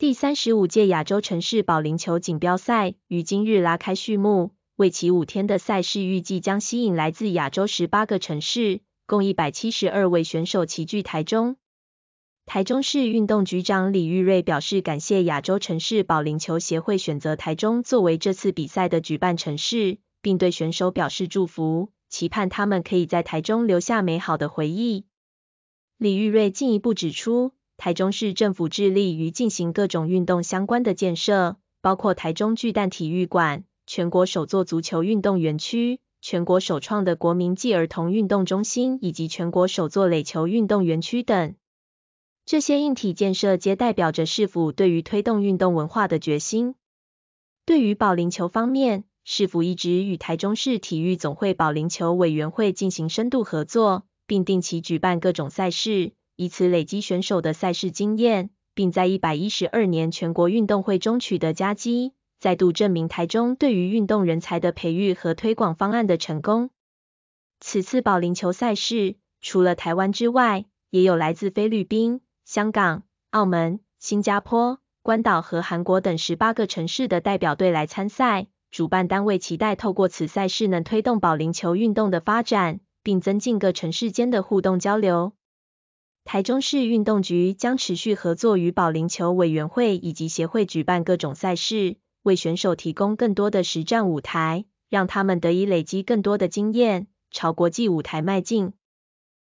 第三十五届亚洲城市保龄球锦标赛于今日拉开序幕，为期五天的赛事预计将吸引来自亚洲十八个城市，共一百七十二位选手齐聚台中。台中市运动局长李玉瑞表示，感谢亚洲城市保龄球协会选择台中作为这次比赛的举办城市，并对选手表示祝福，期盼他们可以在台中留下美好的回忆。李玉瑞进一步指出。台中市政府致力于进行各种运动相关的建设，包括台中巨蛋体育馆、全国首座足球运动园区、全国首创的国民暨儿童运动中心，以及全国首座垒球运动园区等。这些硬体建设皆代表着市府对于推动运动文化的决心。对于保龄球方面，市府一直与台中市体育总会保龄球委员会进行深度合作，并定期举办各种赛事。以此累积选手的赛事经验，并在一百一十二年全国运动会中取得佳绩，再度证明台中对于运动人才的培育和推广方案的成功。此次保龄球赛事除了台湾之外，也有来自菲律宾、香港、澳门、新加坡、关岛和韩国等十八个城市的代表队来参赛。主办单位期待透过此赛事能推动保龄球运动的发展，并增进各城市间的互动交流。台中市运动局将持续合作与保龄球委员会以及协会举办各种赛事，为选手提供更多的实战舞台，让他们得以累积更多的经验，朝国际舞台迈进。